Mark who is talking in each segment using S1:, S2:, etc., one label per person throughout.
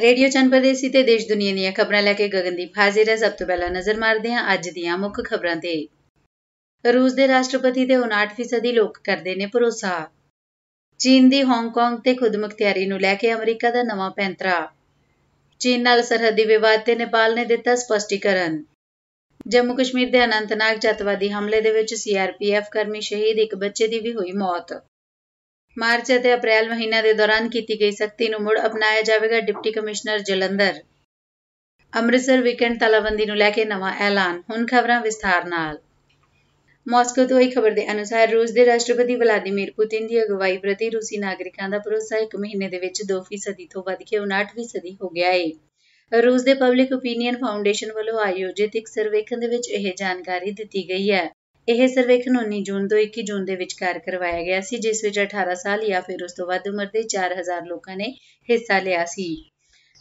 S1: Radio ਚੰਪਰਦੇਸੀ ਤੇ ਦੇਸ਼ ਦੁਨੀਆ ਦੀਆਂ ਖਬਰਾਂ ਲੈ ਕੇ ਗਗਨਦੀਪ ਹਾਜ਼ਰ ਹੈ ਸਭ ਤੋਂ ਪਹਿਲਾਂ ਨਜ਼ਰ ਮਾਰਦੇ ਹਾਂ ਅੱਜ ਦੀਆਂ ਮੁੱਖ ਖਬਰਾਂ ਤੇ ਰੂਸ ਦੇ ਰਾਸ਼ਟਰਪਤੀ ਤੇ 59% ਲੋਕ ਕਰਦੇ ਨੇ ਭਰੋਸਾ ਚੀਨ ਦੀ ਹਾਂਗਕਾਂਗ ਤੇ ਖੁਦਮੁਖਤਿਆਰੀ ਨੂੰ ਲੈ ਕੇ ਅਮਰੀਕਾ ਦਾ ਨਵਾਂ ਪੈਂਤਰਾ ਚੀਨ ਨਾਲ ਸਰਹੱਦੀ ਵਿਵਾਦ ਤੇ ਨੇਪਾਲ ਨੇ ਦਿੱਤਾ ਸਪਸ਼ਟੀਕਰਨ ਜੰਮੂ ਕਸ਼ਮੀਰ ਦੇ ਅਨੰਤਨਾਗ ਜਤਵਾਦੀ ਹਮਲੇ ਦੇ ਵਿੱਚ ਸੀਆਰਪੀਐਫ ਕਰਮੀ ਸ਼ਹੀਦ ਇੱਕ ਬੱਚੇ ਦੀ ਵੀ ਹੋਈ ਮੌਤ ਮਾਰਚ ਅਤੇ ਅਪ੍ਰੈਲ ਮਹੀਨਾ ਦੇ ਦੌਰਾਨ ਕੀਤੀ ਗਈ ਸਖਤੀ ਨੂੰ ਮੁੜ ਅਪਣਾਇਆ ਜਾਵੇਗਾ deputy commissioner Jalandhar Amritsar weekend ਤਾਲਾਬੰਦੀ ਨੂੰ ਲੈ ਕੇ ਨਵਾਂ ਐਲਾਨ ਹੁਣ ਖਬਰਾਂ ਵਿਸਥਾਰ ਨਾਲ ਮਾਸਕੋ ਤੋਂ ਇੱਕ ਖਬਰ ਦੇ ਅਨੁਸਾਰ ਰੂਸ ਦੇ ਰਾਸ਼ਟਰਪਤੀ ਵਲਾਦੀਮੀਰ ਪੁਤਿਨ ਦੀ ਅਗਵਾਈ ਪ੍ਰਤੀ ਰੂਸੀ ਨਾਗਰਿਕਾਂ ਦਾ ਭਰੋਸਾ ਇੱਕ ਮਹੀਨੇ ਦੇ ਵਿੱਚ 2% ਤੋਂ ਵੱਧ ਕੇ 59% ਹੋ ਗਿਆ ਹੈ। ਰੂਸ ਦੇ ਪਬਲਿਕ ਓਪੀਨੀਅਨ ਫਾਊਂਡੇਸ਼ਨ ਵੱਲੋਂ ਆਯੋਜਿਤ ਇੱਕ ਸਰਵੇਖਣ ਦੇ ਵਿੱਚ ਇਹ ਜਾਣਕਾਰੀ ਦਿੱਤੀ ਗਈ ਹੈ ਇਹ ਸਰਵੇਖਣ 19 ਜੂਨ ਤੋਂ 21 ਜੂਨ ਦੇ ਵਿਚਕਾਰ ਕਰਵਾਇਆ ਗਿਆ ਸੀ ਜਿਸ ਵਿੱਚ 18 ਸਾਲ ਜਾਂ ਫਿਰ ਉਸ ਤੋਂ ਵੱਧ ਉਮਰ ਦੇ 4000 ਲੋਕਾਂ ਨੇ ਹਿੱਸਾ ਲਿਆ ਸੀ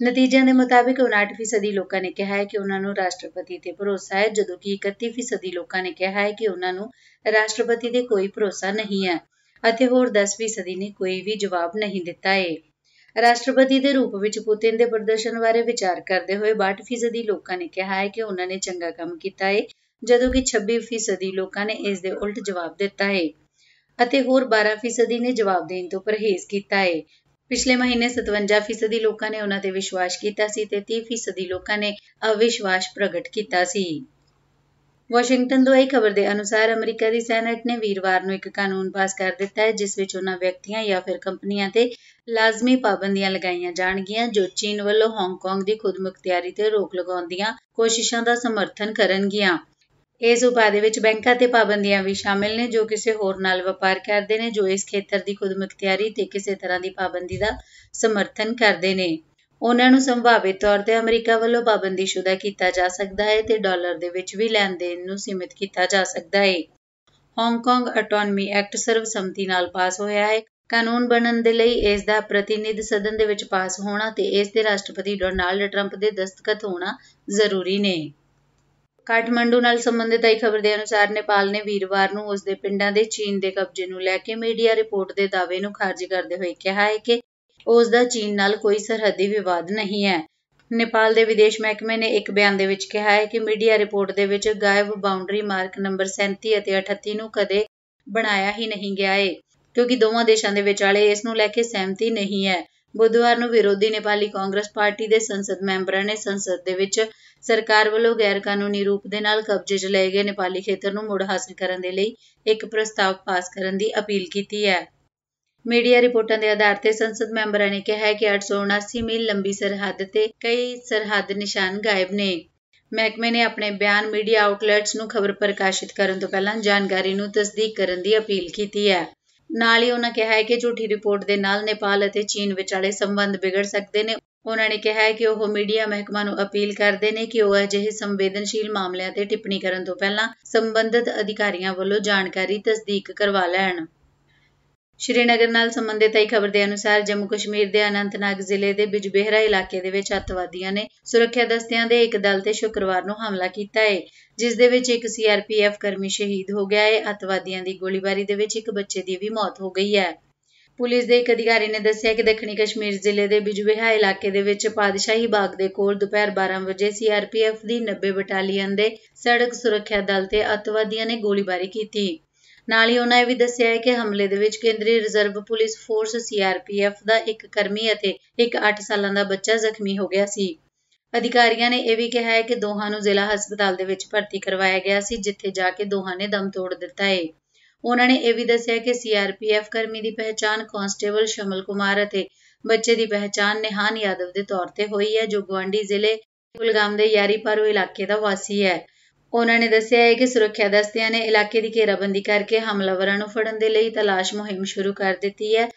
S1: ਨਤੀਜਿਆਂ ਦੇ ਮੁਤਾਬਕ 59% ਲੋਕਾਂ ਨੇ ਕਿਹਾ ਹੈ ਕਿ ਉਹਨਾਂ ਨੂੰ ਰਾਸ਼ਟਰਪਤੀ ਤੇ ਭਰੋਸਾ ਹੈ ਜਦੋਂ ਕਿ 31% ਲੋਕਾਂ ਨੇ ਕਿਹਾ ਹੈ ਕਿ ਉਹਨਾਂ ਨੂੰ ਰਾਸ਼ਟਰਪਤੀ ਦੇ ਕੋਈ ਭਰੋਸਾ ਨਹੀਂ ਹੈ ਅਤੇ ਹੋਰ 10% ਨੇ ਕੋਈ ਵੀ ਜਵਾਬ ਨਹੀਂ ਦਿੱਤਾ ਹੈ ਰਾਸ਼ਟਰਪਤੀ ਦੇ ਰੂਪ ਵਿੱਚ ਪੁਤਿਨ ਦੇ ਪ੍ਰਦਰਸ਼ਨ ਬਾਰੇ ਵਿਚਾਰ ਕਰਦੇ ਹੋਏ 62% ਲੋਕਾਂ ਨੇ ਕਿਹਾ ਹੈ ਕਿ ਉਹਨਾਂ ਨੇ ਚੰਗਾ ਕੰਮ ਕੀਤਾ ਹੈ ਜਦੋਂ ਕਿ 26% ਲੋਕਾਂ ਨੇ ਇਸ ਦੇ ਉਲਟ ਜਵਾਬ ਦਿੱਤਾ ਹੈ ਅਤੇ ਹੋਰ 12% ਨੇ ਜਵਾਬ ਦੇਣ ਤੋਂ ਪਰਹੇਜ਼ ਕੀਤਾ ਹੈ ਪਿਛਲੇ ਮਹੀਨੇ 57% ਲੋਕਾਂ ਨੇ ਉਹਨਾਂ ਤੇ ਵਿਸ਼ਵਾਸ ਕੀਤਾ ਸੀ ਤੇ 30% ਲੋਕਾਂ ਨੇ ਅਵਿਸ਼ਵਾਸ ਪ੍ਰਗਟ ਕੀਤਾ ਸੀ ਵਾਸ਼ਿੰਗਟਨ ਤੋਂ ਇੱਕ ਖਬਰ ਦੇ ਅਨੁਸਾਰ ਅਮਰੀਕਾ ਦੀ ਸੈਨੇਟ ਨੇ ਵੀਰਵਾਰ ਨੂੰ ਇੱਕ ਕਾਨੂੰਨ ਪਾਸ ਕਰ ਦਿੱਤਾ ਹੈ ਜਿਸ ਵਿੱਚ ਉਹਨਾਂ ਵਿਅਕਤੀਆਂ ਜਾਂ ਫਿਰ ਕੰਪਨੀਆਂ ਤੇ ਲਾਜ਼ਮੀ ਪਾਬੰਦੀਆਂ ਲਗਾਈਆਂ ਜਾਣਗੀਆਂ ਜੋ ਚੀਨ ਵੱਲੋਂ ਹਾਂਗਕਾਂਗ ਦੀ ਖੁਦਮੁਖਤਿਆਰੀ ਤੇ ਰੋਕ ਲਗਾਉਣ ਦੀਆਂ ਕੋਸ਼ਿਸ਼ਾਂ ਦਾ ਸਮਰਥਨ ਕਰਨਗੀਆਂ ਇਸ ਉਪਾਅ ਦੇ ਵਿੱਚ ਬੈਂਕਾਂ ਤੇ ਪਾਬੰਦੀਆਂ ਵੀ ਸ਼ਾਮਿਲ ਨੇ ਜੋ ਕਿਸੇ ਹੋਰ ਨਾਲ ਵਪਾਰ ਕਰਦੇ ਨੇ ਜੋ ਇਸ ਖੇਤਰ ਦੀ ਖੁਦਮੁਖਤਿਆਰੀ ਤੇ ਕਿਸੇ ਤਰ੍ਹਾਂ ਦੀ ਪਾਬੰਦੀ ਦਾ ਸਮਰਥਨ ਕਰਦੇ ਨੇ ਉਹਨਾਂ ਨੂੰ ਸੰਭਾਵਿਤ ਤੌਰ ਤੇ ਅਮਰੀਕਾ ਵੱਲੋਂ ਸ਼ੁਦਾ ਕੀਤਾ ਜਾ ਸਕਦਾ ਹੈ ਤੇ ਡਾਲਰ ਦੇ ਵਿੱਚ ਵੀ ਲੈਣ-ਦੇਣ ਨੂੰ ਸੀਮਿਤ ਕੀਤਾ ਜਾ ਸਕਦਾ ਹੈ। ਹਾਂਗਕਾਂਗ ਆਟੋਨਮੀ ਐਕਟ ਸਰਵਸੰਮਤੀ ਨਾਲ ਪਾਸ ਹੋਇਆ ਹੈ। ਕਾਨੂੰਨ ਬਣਨ ਦੇ ਲਈ ਇਸ ਦਾ ਪ੍ਰਤੀਨਿਧ ਸਦਨ ਦੇ ਵਿੱਚ ਪਾਸ ਹੋਣਾ ਤੇ ਇਸ ਦੇ ਰਾਸ਼ਟਰਪਤੀ ਡੋਨਾਲਡ ਟਰੰਪ ਦੇ ਦਸਤਖਤ ਹੋਣਾ ਜ਼ਰੂਰੀ ਨੇ। ਕਾਠਮੰਡੂ ਨਾਲ ਸੰਬੰਧਿਤ ਆਈ ਖਬਰ ਦੇ ਅਨੁਸਾਰ ਨੇਪਾਲ ਨੇ ਵੀਰਵਾਰ ਨੂੰ ਉਸ ਦੇ ਪਿੰਡਾਂ ਦੇ ਚੀਨ ਦੇ ਕਬਜ਼ੇ ਨੂੰ ਲੈ ਕੇ ਮੀਡੀਆ ਰਿਪੋਰਟ ਦੇ ਦਾਅਵੇ ਨੂੰ ਖਾਰਜ ਕਰਦੇ ਹੋਏ ਕਿਹਾ ਹੈ ਕਿ ਉਸ ਦਾ ਚੀਨ ਨਾਲ ਕੋਈ ਸਰਹੱਦੀ ਵਿਵਾਦ ਨਹੀਂ ਹੈ ਨੇਪਾਲ ਦੇ ਵਿਦੇਸ਼ ਮਹਿਕਮੇ ਨੇ ਇੱਕ ਬਿਆਨ ਦੇ ਵਿੱਚ ਕਿਹਾ ਹੈ ਕਿ ਮੀਡੀਆ ਰਿਪੋਰਟ ਦੇ ਵਿੱਚ ਗਾਇਬ ਬਾਉਂਡਰੀ ਮਾਰਕ ਨੰਬਰ 37 ਅਤੇ 38 ਨੂੰ ਕਦੇ ਬਣਾਇਆ ਹੀ ਨਹੀਂ ਗਿਆ ਹੈ ਕਿਉਂਕਿ ਦੋਵਾਂ ਦੇਸ਼ਾਂ ਦੇ ਵਿਚਾਲੇ ਇਸ ਨੂੰ ਲੈ ਕੇ ਸਹਿਮਤੀ ਨਹੀਂ ਹੈ ਬੁੱਧਵਾਰ ਨੂੰ ਵਿਰੋਧੀ ਨੇਪਾਲੀ ਕਾਂਗਰਸ ਪਾਰਟੀ ਦੇ ਸੰਸਦ ਮੈਂਬਰਾਂ ਨੇ ਸੰਸਦ ਦੇ ਵਿੱਚ ਸਰਕਾਰ ਵੱਲੋਂ ਗੈਰਕਾਨੂੰਨੀ ਰੂਪ ਦੇ ਨਾਲ ਕਬਜ਼ੇ 'ਚ ਲਏ ਗਏ ਨੇਪਾਲੀ ਖੇਤਰ ਨੂੰ ਮੁੜ ਹਾਸਲ ਕਰਨ ਦੇ ਲਈ ਇੱਕ ਪ੍ਰਸਤਾਵ ਪਾਸ ਕਰਨ ਦੀ ਅਪੀਲ ਕੀਤੀ ਹੈ। ਮੀਡੀਆ ਰਿਪੋਰਟਾਂ ਦੇ ਆਧਾਰ ਤੇ ਸੰਸਦ ਮੈਂਬਰਾਂ ਨੇ ਕਿਹਾ ਹੈ ਕਿ 879 ਮੀਲ ਲੰਬੀ ਸਰਹੱਦ ਤੇ ਕਈ ਸਰਹੱਦ ਨਿਸ਼ਾਨ ਗਾਇਬ ਨੇ। ਮਹਿਕਮੇ ਨੇ ਆਪਣੇ ਬਿਆਨ ਮੀਡੀਆ ਆਊਟਲੈਟਸ ਨੂੰ ਖਬਰ ਪ੍ਰਕਾਸ਼ਿਤ ਕਰਨ ਤੋਂ ਪਹਿਲਾਂ ਜਾਣਕਾਰੀ ਨੂੰ ਤਸਦੀਕ ਕਰਨ ਦੀ ਅਪੀਲ ਕੀਤੀ ਹੈ। ਨਾਲ ਹੀ ਉਹਨਾਂ ਕਿਹਾ ਹੈ ਕਿ ਝੂਠੀ ਰਿਪੋਰਟ ਦੇ ਨਾਲ ਨੇਪਾਲ ਅਤੇ ਚੀਨ ਵਿਚਾਲੇ ਸੰਬੰਧ ਵਿਗੜ ਸਕਦੇ ਨੇ ਉਹਨਾਂ ਨੇ ਕਿਹਾ ਹੈ ਕਿ ਉਹ ਮੀਡੀਆ ਮਹਿਕਮਾ ਨੂੰ ਅਪੀਲ ਕਰਦੇ ਨੇ ਕਿ ਉਹ ਅਜਿਹੇ ਸੰਵੇਦਨਸ਼ੀਲ ਮਾਮਲਿਆਂ ਤੇ ਟਿੱਪਣੀ ਕਰਨ ਤੋਂ ਪਹਿਲਾਂ ਸੰਬੰਧਿਤ ਅਧਿਕਾਰੀਆਂ ਵੱਲੋਂ ਜਾਣਕਾਰੀ ਤਸਦੀਕ ਕਰਵਾ ਲੈਣ ਸ਼੍ਰੀਨਗਰ ਨਾਲ ਸੰਬੰਧਿਤ ਇੱਕ ਖਬਰ ਦੇ ਅਨੁਸਾਰ ਜੰਮੂ ਕਸ਼ਮੀਰ ਦੇ ਅਨੰਤਨਾਗ ਜ਼ਿਲ੍ਹੇ ਦੇ ਬਿਜਬੇਹਰਾ ਇਲਾਕੇ ਦੇ ਵਿੱਚ ਅੱਤਵਾਦੀਆਂ ਨੇ ਸੁਰੱਖਿਆ ਦਸਤਿਆਂ ਦੇ ਇੱਕ ਦਲ ਤੇ ਸ਼ੁੱਕਰਵਾਰ ਨੂੰ ਹਮਲਾ ਕੀਤਾ ਹੈ ਜਿਸ ਦੇ ਵਿੱਚ ਇੱਕ ਸੀਆਰਪੀਐਫ ਕਰਮੀ ਸ਼ਹੀਦ ਹੋ ਗਿਆ ਹੈ ਅੱਤਵਾਦੀਆਂ ਦੀ ਗੋਲੀਬਾਰੀ ਦੇ ਵਿੱਚ ਇੱਕ ਬੱਚੇ ਦੀ ਵੀ ਮੌਤ ਹੋ ਗਈ ਹੈ ਪੁਲਿਸ ਦੇ ਇੱਕ ਅਧਿਕਾਰੀ ਨੇ ਦੱਸਿਆ ਕਿ ਦੱਖਣੀ ਕਸ਼ਮੀਰ ਜ਼ਿਲ੍ਹੇ ਦੇ ਬਿਜਬੇਹਾ ਇਲਾਕੇ ਦੇ ਵਿੱਚ ਪਾਦਸ਼ਾਹੀ ਬਾਗ ਦੇ ਕੋਲ ਦੁਪਹਿਰ 12 ਵਜੇ ਸੀਆਰਪੀਐਫ ਦੀ 90 ਬਟਾਲੀਅਨ ਦੇ ਸੜਕ ਸੁਰੱਖਿਆ ਦਲ ਤੇ ਅੱਤਵਾਦੀਆਂ ਨੇ ਗੋਲੀਬਾਰੀ ਕੀਤੀ ਨਾਲ ਹੀ ਉਹਨਾਂ ਇਹ ਵੀ ਦੱਸਿਆ ਹੈ ਕਿ ਹਮਲੇ ਦੇ ਵਿੱਚ ਕੇਂਦਰੀ ਰਿਜ਼ਰਵ ਪੁਲਿਸ ਫੋਰਸ ਸੀਆਰਪੀਐਫ ਦਾ ਇੱਕ ਕਰਮੀ ਅਤੇ ਇੱਕ 8 ਸਾਲਾਂ ਦਾ ਬੱਚਾ ਜ਼ਖਮੀ ਹੋ ਗਿਆ ਸੀ ਅਧਿਕਾਰੀਆਂ ਨੇ ਇਹ ਵੀ ਕਿਹਾ ਹੈ ਕਿ ਦੋਹਾਂ ਨੂੰ ਜ਼ਿਲ੍ਹਾ ਹਸਪਤਾਲ ਦੇ ਵਿੱਚ ਭਰਤੀ ਕਰਵਾਇਆ ਗਿਆ ਸੀ ਜਿੱਥੇ ਜਾ ਕੇ ਦੋਹਾਂ ਨੇ ਦਮ ਤੋੜ ਦਿੱਤਾ ਹੈ ਉਹਨਾਂ ਨੇ ਇਹ ਵੀ ਦੱਸਿਆ ਕਿ ਸੀਆਰਪੀਐਫ ਕਰਮੀ ਦੀ ਪਹਿਚਾਣ ਕਾਂਸਟੇਬਲ ਸ਼ਮਲ ਕੁਮਾਰ ਅਤੇ ਬੱਚੇ ਦੀ ਪਹਿਚਾਣ ਨਿਹਾਨ ਯਾਦਵ ਦੇ ਤੌਰ ਤੇ ਹੋਈ ਹੈ ਜੋ ਗਵਾਂਡੀ ਜ਼ਿਲ੍ਹੇ ਕੁਲਗਾਮ ਦੇ ਯਾਰੀਪਾਰੂ ਇਲਾਕੇ ਦਾ ਵਾਸੀ ਹੈ ਉਹਨਾਂ ਨੇ ਦੱਸਿਆ ਹੈ ਕਿ ਸੁਰੱਖਿਆ ਦਸਤਿਆਂ ਨੇ ਇਲਾਕੇ ਦੀ ਘੇਰਾਬੰਦੀ ਕਰਕੇ ਹਮਲਾਵਰਾਂ ਨੂੰ ਫੜਨ ਦੇ ਲਈ ਤਲਾਸ਼ ਮੁਹਿੰਮ ਸ਼ੁਰੂ ਕਰ ਦਿੱਤੀ ਹੈ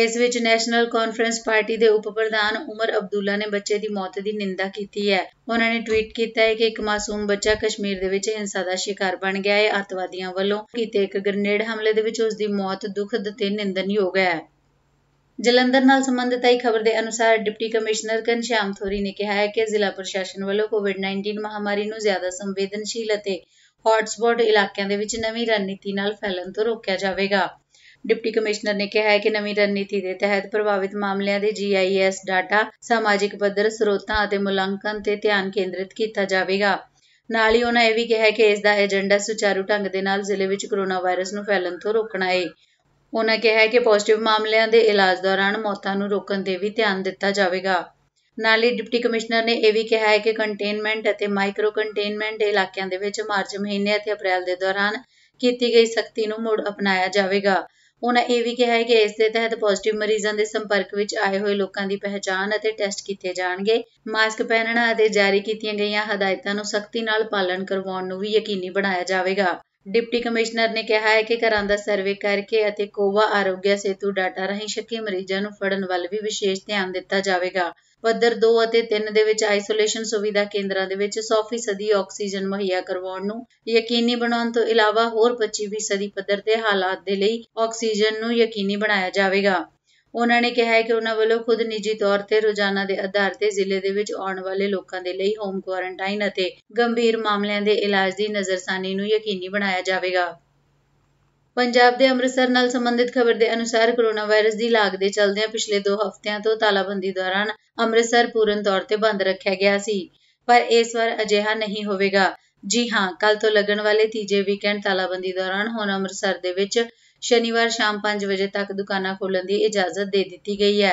S1: ਇਸ ਵਿੱਚ ਨੈਸ਼ਨਲ ਕਾਨਫਰੰਸ ਪਾਰਟੀ ਦੇ ਉਪ ਪ੍ਰਧਾਨ ਉਮਰ ਅਬਦੁੱਲਾ ਨੇ ਬੱਚੇ ਦੀ ਮੌਤ ਦੀ ਨਿੰਦਾ ਕੀਤੀ ਹੈ ਉਹਨਾਂ ਨੇ ਟਵੀਟ ਕੀਤਾ ਹੈ ਕਿ ਇੱਕ ਮਾਸੂਮ ਬੱਚਾ ਕਸ਼ਮੀਰ ਦੇ ਵਿੱਚ ਹਿੰਸਾ ਦਾ ਸ਼ਿਕਾਰ ਬਣ ਗਿਆ ਹੈ ਅੱਤਵਾਦੀਆਂ ਵੱਲੋਂ ਕੀਤੇ ਇੱਕ ਗ੍ਰਨੇਡ ਹਮਲੇ ਦੇ ਵਿੱਚ ਉਸ ਦੀ ਮੌਤ ਦੁਖਦ ਤੇ ਨਿੰਦਨਯੋਗ ਹੈ ਜਲੰਧਰ ਨਾਲ ਸੰਬੰਧਿਤ ਆਈ ਖਬਰ ਦੇ ਅਨੁਸਾਰ ਡਿਪਟੀ ਕਮਿਸ਼ਨਰ ਕਨਸ਼ਾਮ ਥੋਰੀ ਨੇ ਕਿਹਾ ਹੈ ਕਿ ਜ਼ਿਲ੍ਹਾ ਪ੍ਰਸ਼ਾਸਨ ਵੱਲੋਂ ਕੋਵਿਡ-19 ਮਹਾਮਾਰੀ ਨੂੰ ਜ਼ਿਆਦਾ ਸੰਵੇਦਨਸ਼ੀਲ ਅਤੇ ਹੌਟਸਪੌਟ ਇਲਾਕਿਆਂ ਦੇ ਵਿੱਚ ਨਵੀਂ ਰਣਨੀਤੀ ਨਾਲ ਫੈਲਣ ਤੋਂ ਰੋਕਿਆ ਜਾਵੇਗਾ। ਡਿਪਟੀ ਕਮਿਸ਼ਨਰ ਨੇ ਕਿਹਾ ਹੈ ਕਿ ਨਵੀਂ ਰਣਨੀਤੀ ਦੇ ਤਹਿਤ ਪ੍ਰਭਾਵਿਤ ਮਾਮਲਿਆਂ ਦੇ ਜੀਆਈਐਸ ਡਾਟਾ, ਸਮਾਜਿਕ ਪੱਧਰ, ਸਰੋਤਾਂ ਅਤੇ ਮੁਲਾਂਕਣ ਤੇ ਧਿਆਨ ਕੇਂਦਰਿਤ ਕੀਤਾ ਜਾਵੇਗਾ। ਨਾਲ ਹੀ ਉਹਨਾਂ ਇਹ ਵੀ ਕਿਹਾ ਕਿ ਇਸ ਦਾ ਏਜੰਡਾ ਸੁਚਾਰੂ ਢੰਗ ਦੇ ਨਾਲ ਜ਼ਿਲ੍ਹੇ ਵਿੱਚ ਕੋਰੋਨਾ ਵਾਇਰਸ ਨੂੰ ਫੈਲਣ ਤੋਂ ਰੋਕਣਾ ਹੈ। ਉਹਨਾਂ ਕਿਹਾ ਕਿ ਪੋਜ਼ਿਟਿਵ ਮਾਮਲਿਆਂ ਦੇ ਇਲਾਜ ਦੌਰਾਨ ਮੌਤਾਂ ਨੂੰ ਰੋਕਣ ਦੇ ਵੀ ਧਿਆਨ ਦਿੱਤਾ ਜਾਵੇਗਾ ਨਾਲ ਹੀ ਡਿਪਟੀ ਕਮਿਸ਼ਨਰ ਨੇ ਇਹ ਵੀ ਕਿਹਾ ਹੈ ਕਿ ਕੰਟੇਨਮੈਂਟ ਅਤੇ ਮਾਈਕਰੋ ਕੰਟੇਨਮੈਂਟ ਇਲਾਕਿਆਂ ਦੇ ਵਿੱਚ ਮਾਰਚ ਮਹੀਨੇ ਅਤੇ ਅਪ੍ਰੈਲ ਦੇ ਦੌਰਾਨ ਕੀਤੀ ਗਈ ਸਖਤੀ ਨੂੰ ਮੁੜ ਅਪਣਾਇਆ ਜਾਵੇਗਾ ਉਹਨਾਂ ਇਹ ਵੀ ਕਿਹਾ ਹੈ ਕਿ ਇਸ ਦੇ ਤਹਿਤ ਪੋਜ਼ਿਟਿਵ ਮਰੀਜ਼ਾਂ ਦੇ ਸੰਪਰਕ ਵਿੱਚ ਆਏ ਹੋਏ ਲੋਕਾਂ ਦੀ ਪਹਿਚਾਣ ਅਤੇ ਟੈਸਟ ਕੀਤੇ ਜਾਣਗੇ ਮਾਸਕ ਪਹਿਨਣਾ ਅਤੇ ਜਾਰੀ ਕੀਤੀਆਂ ਗਈਆਂ ਹਦਾਇਤਾਂ ਨੂੰ ਸਖਤੀ ਨਾਲ ਪਾਲਣ ਕਰਵਾਉਣ ਨੂੰ ਵੀ ਯਕੀਨੀ ਬਣਾਇਆ ਜਾਵੇਗਾ ਡਿਪਟੀ ਕਮਿਸ਼ਨਰ ਨੇ ਕਿਹਾ ਹੈ ਕਿ ਘਰਾਂ ਦਾ ਸਰਵੇ ਕਰਕੇ ਅਤੇ ਕੋਵਾ ਆਰੋਗਿਆ ਸੇਤੂ ਡਾਟਾ ਰਾਹੀਂ ਸ਼ੱਕੀ ਮਰੀਜ਼ਾਂ ਨੂੰ ਫੜਨ ਵੱਲ ਵੀ ਵਿਸ਼ੇਸ਼ ਧਿਆਨ ਦਿੱਤਾ ਜਾਵੇਗਾ ਪੱਧਰ 2 ਅਤੇ 3 ਦੇ ਵਿੱਚ ਆਈਸੋਲੇਸ਼ਨ ਸੁਵਿਧਾ ਕੇਂਦਰਾਂ ਦੇ ਵਿੱਚ 100% ਆਕਸੀਜਨ ਮੁਹੱਈਆ ਕਰਵਾਉਣ ਨੂੰ ਯਕੀਨੀ ਬਣਾਉਣ ਤੋਂ ਇਲਾਵਾ ਹੋਰ 25% ਪੱਧਰ ਤੇ ਹਾਲਾਤ ਦੇ ਲਈ ਆਕਸੀਜਨ ਨੂੰ ਯਕੀਨੀ ਬਣਾਇਆ ਜਾਵੇਗਾ ਉਹਨਾਂ ਨੇ ਕਿਹਾ ਹੈ ਕਿ ਉਹਨਾਂ ਵੱਲੋਂ ਖੁਦ ਨਿੱਜੀ ਤੌਰ ਤੇ ਰੋਜ਼ਾਨਾ ਦੇ ਆਧਾਰ ਤੇ ਜ਼ਿਲ੍ਹੇ ਦੇ ਵਿੱਚ ਆਉਣ ਵਾਲੇ ਲੋਕਾਂ ਦੇ ਲਈ ਹੋਮ ਕੁਆਰੰਟਾਈਨ ਅਤੇ ਗੰਭੀਰ ਮਾਮਲਿਆਂ ਦੇ ਇਲਾਜ ਦੀ ਨਜ਼ਰਸਾਨੀ ਨੂੰ ਯਕੀਨੀ ਬਣਾਇਆ ਜਾਵੇਗਾ ਪੰਜਾਬ ਦੇ ਅੰਮ੍ਰਿਤਸਰ ਨਾਲ ਸੰਬੰਧਿਤ ਖਬਰ ਦੇ ਅਨੁਸਾਰ ਕੋਰੋਨਾ ਵਾਇਰਸ ਦੀ ਲਾਗ ਦੇ ਚੱਲਦਿਆਂ ਪਿਛਲੇ 2 ਹਫ਼ਤਿਆਂ ਤੋਂ ਤਾਲਾਬੰਦੀ ਦੌਰਾਨ ਅੰਮ੍ਰਿਤਸਰ ਪੂਰਨ ਤੌਰ ਤੇ ਬੰਦ ਰੱਖਿਆ ਗਿਆ ਸੀ ਪਰ ਇਸ ਵਾਰ ਅਜਿਹਾ ਨਹੀਂ ਹੋਵੇਗਾ ਜੀ ਹਾਂ ਕੱਲ ਤੋਂ ਲੱਗਣ ਵਾਲੇ ਤੀਜੇ ਵੀਕਐਂਡ ਤਾਲਾਬੰਦੀ ਦੌਰਾਨ ਹੁਣ ਅੰਮ੍ਰਿਤਸਰ ਦੇ ਵਿੱਚ ਸ਼ਨੀਵਾਰ ਸ਼ਾਮ 5 ਵਜੇ ਤੱਕ ਦੁਕਾਨਾਂ ਖੋਲਣ ਦੀ ਇਜਾਜ਼ਤ ਦੇ ਦਿੱਤੀ ਗਈ ਹੈ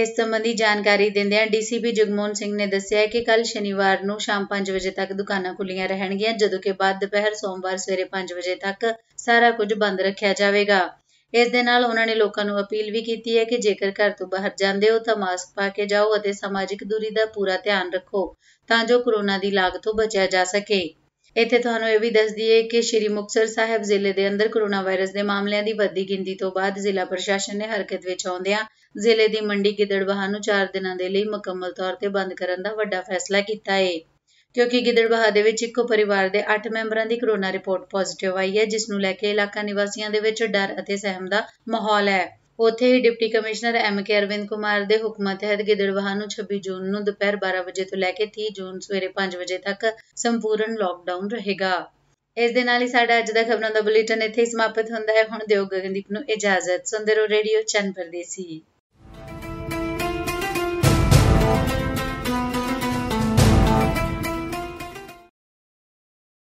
S1: ਇਸ ਸੰਬੰਧੀ ਜਾਣਕਾਰੀ ਦਿੰਦੇ ਹਨ ਡੀਸੀਪੀ ਜਗਮੋਹਨ ਸਿੰਘ ਨੇ ਦੱਸਿਆ ਕਿ ਕੱਲ ਸ਼ਨੀਵਾਰ ਨੂੰ ਸ਼ਾਮ 5 ਵਜੇ ਤੱਕ ਦੁਕਾਨਾਂ ਖੁੱਲੀਆਂ ਰਹਿਣਗੀਆਂ ਜਦੋਂ ਕਿ ਬਾਅਦ ਦੁਪਹਿਰ ਸੋਮਵਾਰ ਸਵੇਰੇ 5 ਵਜੇ ਤੱਕ ਸਾਰਾ ਕੁਝ ਬੰਦ ਰੱਖਿਆ ਜਾਵੇਗਾ ਇਸ ਦੇ ਨਾਲ ਉਹਨਾਂ ਨੇ ਲੋਕਾਂ ਨੂੰ ਅਪੀਲ ਵੀ ਕੀਤੀ ਹੈ ਕਿ ਜੇਕਰ ਘਰ ਤੋਂ ਬਾਹਰ ਜਾਂਦੇ ਹੋ ਤਾਂ ਮਾਸਕ ਪਾ ਕੇ ਜਾਓ ਅਤੇ ਸਮਾਜਿਕ ਦੂਰੀ ਦਾ ਪੂਰਾ ਧਿਆਨ ਰੱਖੋ ਤਾਂ ਜੋ ਕਰੋਨਾ ਦੀ ਲਾਗ ਤੋਂ ਬਚਿਆ ਜਾ ਸਕੇ ਇੱਥੇ ਤੁਹਾਨੂੰ ਇਹ ਵੀ ਦੱਸ ਦਈਏ ਕਿ ਸ਼੍ਰੀ ਮੁਕਤਸਰ ਸਾਹਿਬ ਜ਼ਿਲ੍ਹੇ ਦੇ ਅੰਦਰ ਕੋਰੋਨਾ ਵਾਇਰਸ ਦੇ ਮਾਮਲਿਆਂ ਦੀ ਵੱਧਦੀ ਗਿਣਤੀ ਤੋਂ ਬਾਅਦ ਜ਼ਿਲ੍ਹਾ ਪ੍ਰਸ਼ਾਸਨ ਨੇ ਹਰਕਤ ਵਿੱਚ ਆਉਂਦਿਆਂ ਜ਼ਿਲ੍ਹੇ ਦੀ ਮੰਡੀ ਗਿੱਦੜਬਾਹਾ ਨੂੰ 4 ਦਿਨਾਂ ਦੇ ਲਈ ਮੁਕੰਮਲ ਤੌਰ ਤੇ ਬੰਦ ਕਰਨ ਦਾ ਵੱਡਾ ਫੈਸਲਾ ਕੀਤਾ ਹੈ ਕਿਉਂਕਿ ਗਿੱਦੜਬਾਹਾ ਦੇ ਵਿੱਚ ਇੱਕੋ ਪਰਿਵਾਰ ਦੇ 8 ਮੈਂਬਰਾਂ ਦੀ ਕੋਰੋਨਾ ਰਿਪੋਰਟ ਪੋਜ਼ਿਟਿਵ ਆਈ ਹੈ ਜਿਸ ਨੂੰ ਲੈ ਕੇ ਇਲਾਕਾ ਨਿਵਾਸੀਆਂ ਦੇ ਵਿੱਚ ਡਰ ਅਤੇ ਸਹਿਮ ਦਾ ਮਾਹੌਲ ਹੈ ਉਥੇ ਹੀ deputy commissioner M K Arvind Kumar ਦੇ ਹੁਕਮ ਤਹਿਤ ਗਿੱਦੜਵਾਹਾ ਨੂੰ 26 ਜੂਨ ਨੂੰ ਦੁਪਹਿਰ 12 ਵਜੇ ਤੋਂ ਲੈ ਕੇ 30 ਜੂਨ ਸਵੇਰੇ 5 ਵਜੇ ਤੱਕ ਸੰਪੂਰਨ ਲਾਕਡਾਊਨ ਰਹੇਗਾ ਇਸ ਦੇ ਨਾਲ ਹੀ ਸਾਡਾ ਅੱਜ ਦਾ ਖਬਰਾਂ ਦਾ ਬੁਲੇਟਿਨ ਇੱਥੇ ਹੀ ਸਮਾਪਤ ਹੁੰਦਾ ਹੈ ਹੁਣ ਦਿਓ ਗਗਨਦੀਪ ਨੂੰ ਇਜਾਜ਼ਤ ਸੁੰਦਰੋ ਰੇਡੀਓ ਚੰਨ ਪਰਦੇਸੀ